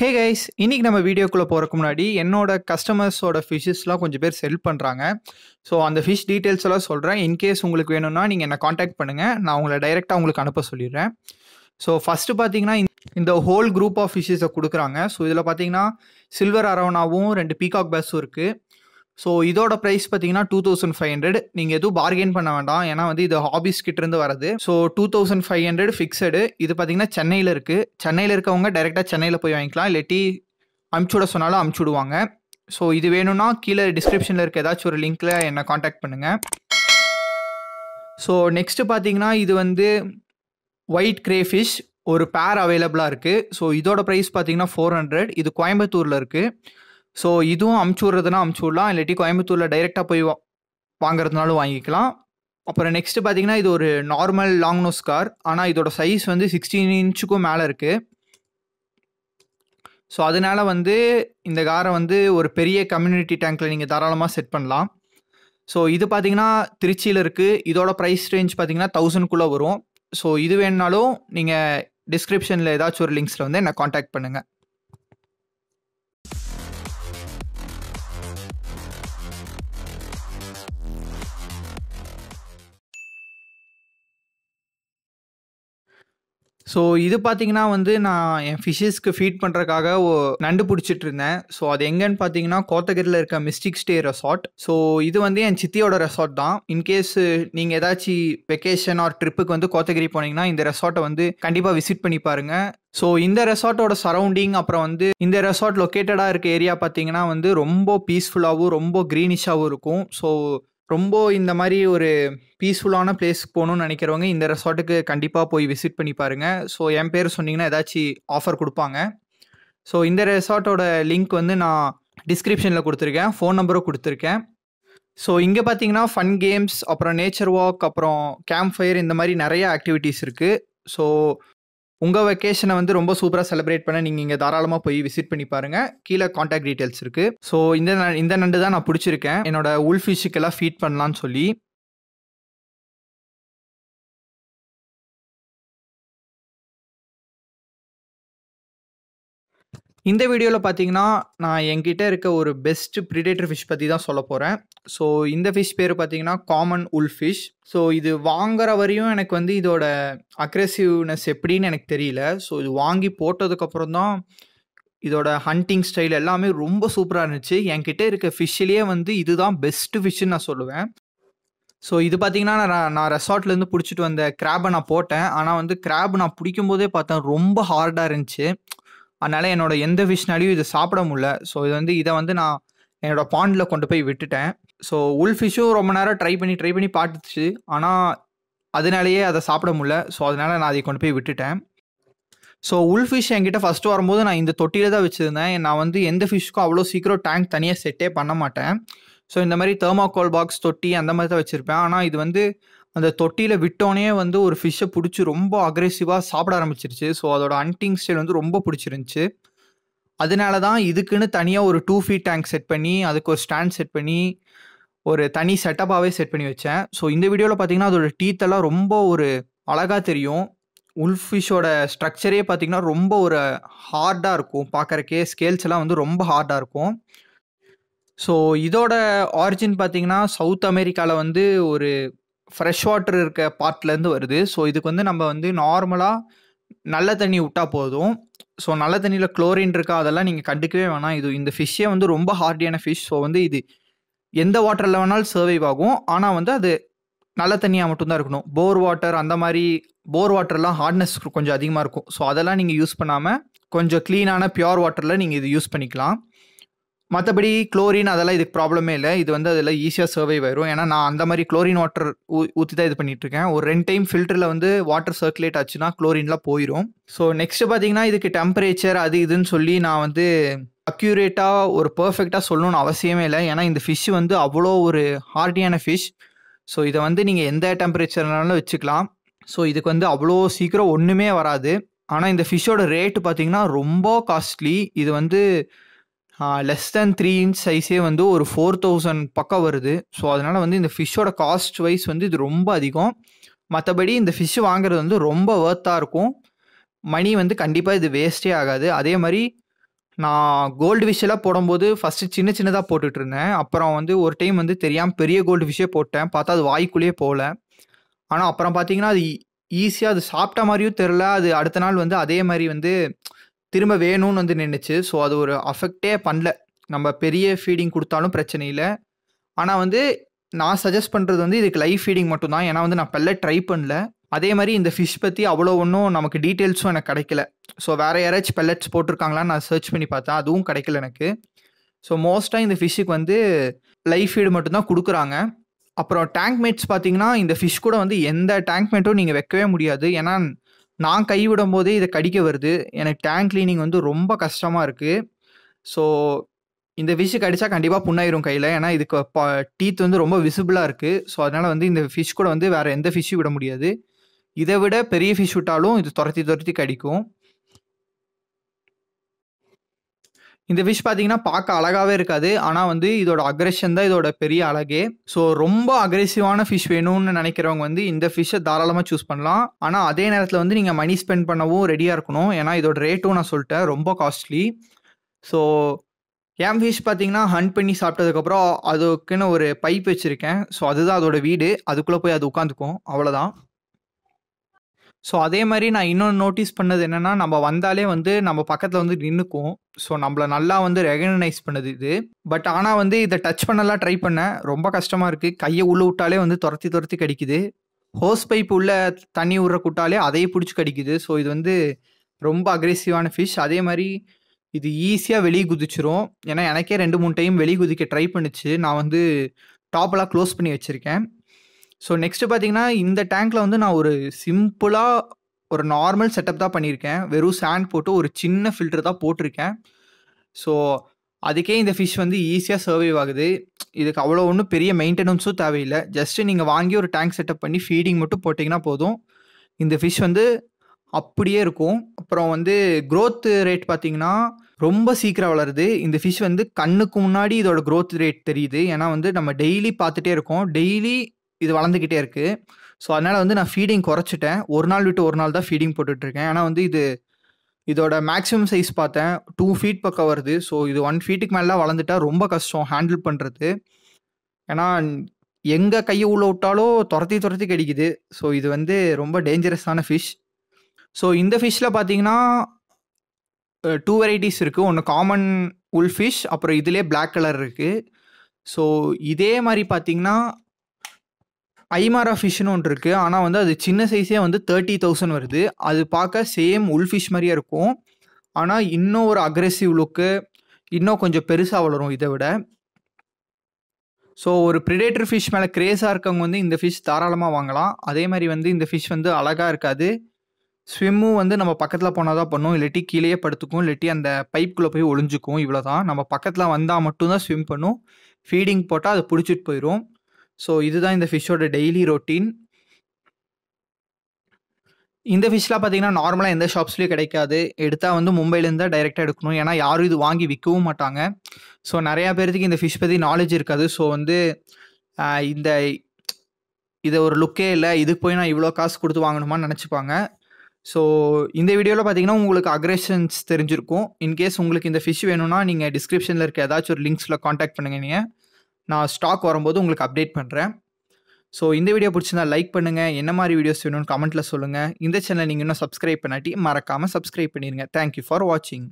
hey guys இன்றைக்கி நம்ம வீடியோக்குள்ளே போகிறக்கு முன்னாடி என்னோட கஸ்டமர்ஸோட ஃபிஷ்ஷஸ்லாம் கொஞ்சம் பேர் செல் பண்ணுறாங்க ஸோ அந்த ஃபிஷ் டீட்டெயில்ஸ் எல்லாம் சொல்கிறேன் இன்கேஸ் உங்களுக்கு வேணும்னா நீங்கள் என்னை காண்டாக்ட் பண்ணுங்கள் நான் உங்களை டைரெக்டாக உங்களுக்கு அனுப்ப சொல்லிடுறேன் ஸோ ஃபஸ்ட்டு பார்த்தீங்கன்னா இந்த ஹோல் குரூப் ஆஃப் ஃபிஷ்ஷஸை கொடுக்குறாங்க ஸோ இதில் பார்த்தீங்கன்னா சில்வர் அரோனாவும் ரெண்டு பீகாக் பேஸும் இருக்குது ஸோ இதோட ப்ரைஸ் பார்த்தீங்கன்னா டூ தௌசண்ட் ஃபைவ் ஹண்ட்ரட் நீங்கள் எதுவும் பார்கெயின் பண்ண வேண்டாம் ஏன்னா வந்து இது ஹாபிஸ் கிட்டேருந்து வரது so two thousand five hundred fixed இது பார்த்தீங்கன்னா சென்னையில் இருக்குது சென்னையில் இருக்கவங்க டைரெக்டாக சென்னையில் போய் வாங்கிக்கலாம் இல்லாட்டி விட சொன்னாலும் அமுச்சுடுவாங்க ஸோ இது வேணும்னா கீழே டிஸ்கிரிப்ஷனில் இருக்க ஏதாச்சும் ஒரு லிங்க்கில் என்னை காண்டாக்ட் பண்ணுங்கள் ஸோ நெக்ஸ்ட்டு பார்த்தீங்கன்னா இது வந்து ஒயிட் கிரேஃபிஷ் ஒரு பேர் அவைலபிளாக இருக்குது ஸோ இதோட ப்ரைஸ் பார்த்தீங்கன்னா ஃபோர் ஹண்ட்ரட் இது கோயம்புத்தூரில் இருக்குது ஸோ இதுவும் அமுச்சு விட்றதுனா அமுச்சு விடலாம் இல்லாட்டி கோயம்புத்தூரில் டைரெக்டாக போய் வாங்குறதுனாலும் வாங்கிக்கலாம் அப்புறம் நெக்ஸ்ட்டு பார்த்தீங்கன்னா இது ஒரு நார்மல் லாங் நோஸ் கார் ஆனால் இதோட சைஸ் வந்து சிக்ஸ்டீன் இன்ச்சுக்கும் மேலே இருக்குது ஸோ அதனால் வந்து இந்த காரை வந்து ஒரு பெரிய கம்யூனிட்டி டேங்க்கில் நீங்கள் தாராளமாக செட் பண்ணலாம் ஸோ இது பார்த்தீங்கன்னா திருச்சியில் இருக்குது இதோட ப்ரைஸ் ரேஞ்ச் பார்த்தீங்கன்னா தௌசண்ட்குள்ளே வரும் ஸோ இது வேணுனாலும் நீங்கள் டிஸ்கிரிப்ஷனில் ஏதாச்சும் ஒரு லிங்க்ஸில் வந்து என்னை காண்டாக்ட் பண்ணுங்கள் ஸோ இது பார்த்தீங்கன்னா வந்து நான் என் ஃபிஷஸ்க்கு ஃபீட் பண்ணுறக்காக நண்டு பிடிச்சிட்டு இருந்தேன் ஸோ அது எங்கன்னு பார்த்தீங்கன்னா கோத்தகிரியில் இருக்க மிஸ்டிக் ஸ்டே ரெசார்ட் ஸோ இது வந்து என் சித்தியோட ரெசார்ட் தான் இன்கேஸ் நீங்கள் ஏதாச்சும் வெக்கேஷன் ஆர் ட்ரிப்புக்கு வந்து கோத்தகிரி போனீங்கன்னா இந்த ரெசார்ட்டை வந்து கண்டிப்பாக விசிட் பண்ணி பாருங்கள் ஸோ இந்த ரெசார்ட்டோட சரௌண்டிங் அப்புறம் வந்து இந்த ரெசார்ட் லொக்கேட்டடாக இருக்க ஏரியா பார்த்தீங்கன்னா வந்து ரொம்ப பீஸ்ஃபுல்லாகவும் ரொம்ப க்ரீனிஷாகவும் இருக்கும் ஸோ ரொம்ப இந்த மாதிரி ஒரு பீஸ்ஃபுல்லான பிளேஸ்க்கு போகணும்னு நினைக்கிறவங்க இந்த ரெசார்ட்டுக்கு கண்டிப்பாக போய் விசிட் பண்ணி பாருங்கள் ஸோ என் பேர் சொன்னிங்கன்னா ஏதாச்சும் ஆஃபர் கொடுப்பாங்க ஸோ இந்த ரெசார்ட்டோட லிங்க் வந்து நான் டிஸ்கிரிப்ஷனில் கொடுத்துருக்கேன் ஃபோன் நம்பரும் கொடுத்துருக்கேன் ஸோ இங்கே பார்த்தீங்கன்னா ஃபன் கேம்ஸ் அப்புறம் நேச்சர் வாக் அப்புறம் கேம்ப் ஃபயர் இந்த மாதிரி நிறைய ஆக்டிவிட்டீஸ் இருக்குது ஸோ உங்கள் வெக்கேஷனை வந்து ரொம்ப சூப்பராக செலிப்ரேட் பண்ண நீங்கள் இங்கே தாராளமாக போய் விசிட் பண்ணி பாருங்கள் கீழே காண்டாக்ட் டீட்டெயில்ஸ் இருக்குது ஸோ இந்த இந்த நண்டு தான் நான் பிடிச்சிருக்கேன் என்னோட உல்ஃபிஷுக்கெல்லாம் ஃபீட் பண்ணலான்னு சொல்லி இந்த வீடியோவில் பார்த்தீங்கன்னா நான் என்கிட்ட இருக்க ஒரு பெஸ்ட் ப்ரிடேட்டர் ஃபிஷ் பற்றி தான் சொல்ல போகிறேன் ஸோ இந்த ஃபிஷ் பேர் பார்த்தீங்கன்னா காமன் உல் ஃபிஷ் ஸோ இது வாங்குற வரையும் எனக்கு வந்து இதோட அக்ரெசிவ்னஸ் எப்படின்னு எனக்கு தெரியல ஸோ இது வாங்கி போட்டதுக்கப்புறம் தான் இதோட ஹண்டிங் ஸ்டைல் எல்லாமே ரொம்ப சூப்பராக இருந்துச்சு என்கிட்ட இருக்க ஃபிஷ்ஷிலேயே வந்து இதுதான் பெஸ்ட்டு ஃபிஷ்ஷுன்னு நான் சொல்லுவேன் ஸோ இது பார்த்தீங்கன்னா நான் நான் ரெசார்ட்லேருந்து பிடிச்சிட்டு வந்த கிராபை நான் போட்டேன் ஆனால் வந்து கிராப் நான் பிடிக்கும் போதே பார்த்தேன் ரொம்ப ஹார்டாக இருந்துச்சு அதனால் என்னோடய எந்த ஃபிஷ்னாலையும் இதை சாப்பிட முடில ஸோ இது வந்து இதை வந்து நான் என்னோடய பாண்டில் கொண்டு போய் விட்டுட்டேன் ஸோ உல் ஃபிஷ்ஷும் ரொம்ப நேரம் ட்ரை பண்ணி ட்ரை பண்ணி பார்த்துச்சு ஆனால் அதனாலேயே அதை சாப்பிட முடில ஸோ அதனால் நான் அதை கொண்டு போய் விட்டுட்டேன் ஸோ உல் ஃபிஷ் என்கிட்ட ஃபஸ்ட்டு வரும்போது நான் இந்த தொட்டியில் தான் வச்சுருந்தேன் நான் வந்து எந்த ஃபிஷ்க்கும் அவ்வளோ சீக்கிரம் டேங்க் தனியாக செட்டே பண்ண மாட்டேன் ஸோ இந்த மாதிரி தெர்மாகோல் பாக்ஸ் தொட்டி அந்த மாதிரி தான் வச்சுருப்பேன் ஆனால் இது வந்து அந்த தொட்டியில் விட்டோனே வந்து ஒரு ஃபிஷ்ஷை பிடிச்சி ரொம்ப அக்ரெசிவாக சாப்பிட ஆரம்பிச்சிருச்சு ஸோ அதோட ஹண்டிங் ஸ்டைல் வந்து ரொம்ப பிடிச்சிருந்துச்சு அதனால தான் இதுக்குன்னு தனியாக ஒரு டூ ஃபீட் டேங்க் செட் பண்ணி அதுக்கு ஒரு ஸ்டாண்ட் செட் பண்ணி ஒரு தனி செட்டப்பாகவே செட் பண்ணி வச்சேன் ஸோ இந்த வீடியோவில் பார்த்தீங்கன்னா அதோட டீத்தெல்லாம் ரொம்ப ஒரு அழகாக தெரியும் உல்ஃபிஷோட ஸ்ட்ரக்சரே பார்த்திங்கன்னா ரொம்ப ஒரு ஹார்டாக இருக்கும் பார்க்குறக்கே ஸ்கேல்ஸ் எல்லாம் வந்து ரொம்ப ஹார்டாக இருக்கும் ஸோ இதோட ஆரிஜின் பார்த்திங்கன்னா சவுத் அமெரிக்காவில் வந்து ஒரு ஃப்ரெஷ் வாட்டர் இருக்க பார்ட்லேருந்து வருது ஸோ இதுக்கு வந்து நம்ம வந்து நார்மலாக நல்ல தண்ணி விட்டால் போதும் ஸோ நல்ல தண்ணியில் குளோரின் இருக்கா அதெல்லாம் நீங்கள் கண்டுக்கவே வேணாம் இது இந்த ஃபிஷ்ஷே வந்து ரொம்ப ஹார்டியான ஃபிஷ் ஸோ வந்து இது எந்த வாட்டரில் வேணாலும் சர்வைவ் ஆகும் ஆனால் வந்து அது நல்ல தண்ணியாக மட்டும்தான் இருக்கணும் போர் வாட்டர் அந்த மாதிரி போர் வாட்டர்லாம் ஹார்ட்னஸ் கொஞ்சம் அதிகமாக இருக்கும் ஸோ அதெல்லாம் நீங்கள் யூஸ் பண்ணாமல் கொஞ்சம் க்ளீனான பியோர் வாட்டரில் நீங்கள் இது யூஸ் பண்ணிக்கலாம் மற்றபடி குளோரின் அதெல்லாம் இதுக்கு ப்ராப்ளமே இல்லை இது வந்து அதில் ஈஸியாக சர்வை வரும் ஏன்னா நான் அந்த மாதிரி குளோரின் வாட்டர் ஊ ஊற்றி தான் இது பண்ணிட்டுருக்கேன் ஒரு ரெண்டு டைம் ஃபில்டரில் வந்து வாட்டர் சர்க்குலேட் ஆச்சுன்னா குளோரின்லாம் போயிடும் ஸோ நெக்ஸ்ட் பார்த்தீங்கன்னா இதுக்கு டெம்பரேச்சர் அது இதுன்னு சொல்லி நான் வந்து அக்யூரேட்டாக ஒரு பர்ஃபெக்டாக சொல்லணும்னு அவசியமே இல்லை ஏன்னா இந்த ஃபிஷ் வந்து அவ்வளோ ஒரு ஹார்டியான ஃபிஷ் ஸோ இதை வந்து நீங்கள் எந்த டெம்பரேச்சர்னாலும் வச்சுக்கலாம் ஸோ இதுக்கு வந்து அவ்வளோ சீக்கிரம் ஒன்றுமே வராது ஆனால் இந்த ஃபிஷ்ஷோட ரேட்டு பார்த்தீங்கன்னா ரொம்ப காஸ்ட்லி இது வந்து லெஸ் தேன் த்ரீ இன்ச் சைஸே வந்து ஒரு ஃபோர் தௌசண்ட் பக்கம் வருது ஸோ அதனால் வந்து இந்த ஃபிஷ்ஷோட காஸ்ட் வைஸ் வந்து இது ரொம்ப அதிகம் மற்றபடி இந்த ஃபிஷ் வாங்குறது வந்து ரொம்ப ஒர்த்தாக இருக்கும் மணி வந்து கண்டிப்பாக இது வேஸ்ட்டே ஆகாது அதே மாதிரி நான் கோல்டு ஃபிஷ்ஷெல்லாம் போடும்போது ஃபஸ்ட்டு சின்ன சின்னதாக போட்டுட்டு இருந்தேன் அப்புறம் வந்து ஒரு டைம் வந்து தெரியாமல் பெரிய கோல்டு ஃபிஷ்ஷே போட்டேன் பார்த்தா அது வாய்க்குள்ளேயே போகல ஆனால் அப்புறம் பார்த்தீங்கன்னா அது ஈஸியாக e-, அது சாப்பிட்ட மாதிரியும் தெரில அது அடுத்த நாள் வந்து அதே மாதிரி வந்து திரும்ப வேணும்னு வந்து நின்றுச்சு ஸோ அது ஒரு அஃபெக்டே பண்ணல நம்ம பெரிய ஃபீடிங் கொடுத்தாலும் பிரச்சனை இல்லை ஆனால் வந்து நான் சஜஸ்ட் பண்ணுறது வந்து இதுக்கு லைஃப் ஃபீடிங் மட்டும்தான் ஏன்னா வந்து நான் பெல்ல ட்ரை பண்ணல அதே மாதிரி இந்த ஃபிஷ் பற்றி அவ்வளோ ஒன்றும் நமக்கு டீட்டெயில்ஸும் எனக்கு கிடைக்கல ஸோ வேறு யாராச்சும் பெல்லட்ஸ் போட்டிருக்காங்களான்னு நான் சர்ச் பண்ணி பார்த்தேன் அதுவும் கிடைக்கல எனக்கு ஸோ மோஸ்ட்டாக இந்த ஃபிஷ்ஷுக்கு வந்து லைஃப் ஃபீடு மட்டும்தான் கொடுக்குறாங்க அப்புறம் டேங்க் மேட்ஸ் பார்த்தீங்கன்னா இந்த ஃபிஷ் கூட வந்து எந்த டேங்க் மேட்டும் நீங்கள் வைக்கவே முடியாது ஏன்னா நான் கைவிடும் போதே இதை கடிக்க வருது எனக்கு டேங்க் கிளீனிங் வந்து ரொம்ப கஷ்டமாக இருக்குது ஸோ இந்த ஃபிஷ் கடிச்சா கண்டிப்பாக புண்ணாயிரும் கையில் ஏன்னா இதுக்கு டீத் வந்து ரொம்ப விசிபிளாக இருக்குது ஸோ அதனால் வந்து இந்த ஃபிஷ் கூட வந்து வேறு எந்த ஃபிஷ்ஷும் விட முடியாது இதை விட பெரிய ஃபிஷ் விட்டாலும் இது துரத்தி துரத்தி கடிக்கும் இந்த ஃபிஷ் பார்த்தீங்கன்னா பார்க்க அழகாகவே இருக்காது ஆனால் வந்து இதோட அக்ரெஷன் தான் இதோட பெரிய அழகே ஸோ ரொம்ப அக்ரெசிவான ஃபிஷ் வேணும்னு நினைக்கிறவங்க வந்து இந்த ஃபிஷ்ஷை தாராளமாக சூஸ் பண்ணலாம் ஆனால் அதே நேரத்தில் வந்து நீங்கள் மணி ஸ்பெண்ட் பண்ணவும் ரெடியாக இருக்கணும் ஏன்னா இதோட ரேட்டும் நான் சொல்லிட்டேன் ரொம்ப காஸ்ட்லி ஸோ ஏம் ஃபிஷ் பார்த்தீங்கன்னா ஹண்ட் பண்ணி சாப்பிட்டதுக்கப்புறம் அதுக்குன்னு ஒரு பைப் வச்சுருக்கேன் ஸோ அதுதான் அதோட வீடு அதுக்குள்ளே போய் அது உட்காந்துக்கும் அவ்வளோதான் ஸோ அதே மாதிரி நான் இன்னொன்று நோட்டீஸ் பண்ணது என்னென்னா நம்ம வந்தாலே வந்து நம்ம பக்கத்தில் வந்து நின்றுக்கும் ஸோ நம்மளை நல்லா வந்து ரெகனைஸ் பண்ணுது இது பட் ஆனால் வந்து இதை டச் பண்ணலாம் ட்ரை பண்ணேன் ரொம்ப கஷ்டமாக இருக்குது கையை உள்ளே விட்டாலே வந்து துரத்தி துரத்தி கடிக்குது ஹோஸ் பைப் உள்ள தண்ணி விடுற கூட்டாலே அதையே பிடிச்சி கடிக்குது ஸோ இது வந்து ரொம்ப அக்ரெசிவான ஃபிஷ் அதே மாதிரி இது ஈஸியாக வெளியே குதிச்சிரும் ஏன்னா எனக்கே ரெண்டு மூணு டைம் வெளியே குதிக்க ட்ரை பண்ணிச்சு நான் வந்து டாப்பெல்லாம் க்ளோஸ் பண்ணி வச்சுருக்கேன் ஸோ நெக்ஸ்ட்டு பார்த்தீங்கன்னா இந்த டேங்க்கில் வந்து நான் ஒரு சிம்பிளாக ஒரு நார்மல் செட்டப் தான் பண்ணியிருக்கேன் வெறும் சேண்ட் போட்டு ஒரு சின்ன ஃபில்டர் தான் போட்டிருக்கேன் ஸோ அதுக்கே இந்த ஃபிஷ் வந்து ஈஸியாக சர்வைவ் ஆகுது இதுக்கு அவ்வளோ ஒன்றும் பெரிய மெயின்டெனன்ஸும் தேவையில்லை ஜஸ்ட்டு நீங்கள் வாங்கி ஒரு டேங்க் செட்டப் பண்ணி ஃபீடிங் மட்டும் போட்டிங்கன்னா போதும் இந்த ஃபிஷ் வந்து அப்படியே இருக்கும் அப்புறம் வந்து க்ரோத் ரேட் பார்த்தீங்கன்னா ரொம்ப சீக்கிரம் வளருது இந்த ஃபிஷ் வந்து கண்ணுக்கு முன்னாடி இதோட க்ரோத் ரேட் தெரியுது ஏன்னா வந்து நம்ம டெய்லி பார்த்துட்டே இருக்கோம் டெய்லி இது வளர்ந்துக்கிட்டே இருக்குது ஸோ அதனால் வந்து நான் ஃபீடிங் குறைச்சிட்டேன் ஒரு நாள் விட்டு ஒரு நாள் தான் ஃபீடிங் போட்டுட்ருக்கேன் ஏன்னா வந்து இது இதோட மேக்ஸிமம் சைஸ் பார்த்தேன் டூ ஃபீட் பக்கம் வருது ஸோ இது ஒன் ஃபீட்டுக்கு மேலாம் வளர்ந்துட்டா ரொம்ப கஷ்டம் ஹேண்டில் பண்ணுறது ஏன்னா எங்கே கையை உள்ள விட்டாலோ துரத்தி துரத்தி கிடைக்குது ஸோ இது வந்து ரொம்ப டேஞ்சரஸான ஃபிஷ் ஸோ இந்த ஃபிஷ்ஷில் பார்த்தீங்கன்னா டூ வெரைட்டிஸ் இருக்குது ஒன்று காமன் உல் ஃபிஷ் அப்புறம் இதிலே பிளாக் கலர் இருக்குது ஸோ இதே மாதிரி பார்த்தீங்கன்னா ஐமாரா ஃபிஷ்னு ஒன்று இருக்குது ஆனால் வந்து அது சின்ன சைஸே வந்து தேர்ட்டி தௌசண்ட் வருது அது பார்க்க சேம் உல் ஃபிஷ் மாதிரியே இருக்கும் ஆனால் இன்னும் ஒரு அக்ரெசிவ் லுக்கு இன்னும் கொஞ்சம் பெருசாக வளரும் இதை விட ஸோ ஒரு ப்ரிடேட்டர் ஃபிஷ் மேலே க்ரேஸாக இருக்கவங்க வந்து இந்த ஃபிஷ் தாராளமாக வாங்கலாம் அதே மாதிரி வந்து இந்த ஃபிஷ் வந்து அழகாக இருக்காது ஸ்விம்மும் வந்து நம்ம பக்கத்தில் போனால் தான் பண்ணும் இல்லாட்டி கீழேயே படுத்துக்கும் இல்லாட்டி அந்த பைப்புக்குள்ளே போய் ஒளிஞ்சுக்கும் இவ்வளோ தான் நம்ம பக்கத்தில் வந்தால் மட்டும்தான் ஸ்விம் பண்ணும் ஃபீடிங் போட்டால் அதை பிடிச்சிட்டு போயிடும் ஸோ இதுதான் இந்த ஃபிஷ்ஷோட டெய்லி ரொட்டீன் இந்த ஃபிஷ்லாம் பார்த்தீங்கன்னா நார்மலாக எந்த ஷாப்ஸ்லேயும் கிடைக்காது எடுத்தால் வந்து மும்பைலேருந்து தான் டைரெக்டாக எடுக்கணும் ஏன்னா யாரும் இது வாங்கி விற்கவும் மாட்டாங்க ஸோ நிறையா பேர்த்துக்கு இந்த ஃபிஷ் பற்றி நாலேஜ் இருக்காது ஸோ வந்து இந்த இதை ஒரு லுக்கே இல்லை இதுக்கு போய் நான் இவ்வளோ காசு கொடுத்து வாங்கணுமான்னு நினச்சிப்பாங்க ஸோ இந்த வீடியோவில் பார்த்தீங்கன்னா உங்களுக்கு அக்ரேஷன்ஸ் தெரிஞ்சிருக்கும் இன்கேஸ் உங்களுக்கு இந்த ஃபிஷ் வேணும்னா நீங்கள் டிஸ்கிரிப்ஷனில் இருக்க ஏதாச்சும் ஒரு லிங்க்ஸில் காண்டாக்ட் பண்ணுங்கள் நீங்கள் நான் ஸ்டாக் வரும்போது உங்களுக்கு அப்டேட் பண்ணுறேன் ஸோ இந்த வீடியோ பிடிச்சிருந்தா லைக் பண்ணுங்கள் என்ன மாதிரி வீடியோஸ் வேணும்னு கமெண்ட்டில் சொல்லுங்கள் இந்த சேனல் நீங்கள் இன்னும் சப்ஸ்கிரைப் பண்ணாட்டி மறக்காமல் சப்ஸ்கிரைப் பண்ணிடுங்க தேங்க்யூ ஃபார் வாட்சிங்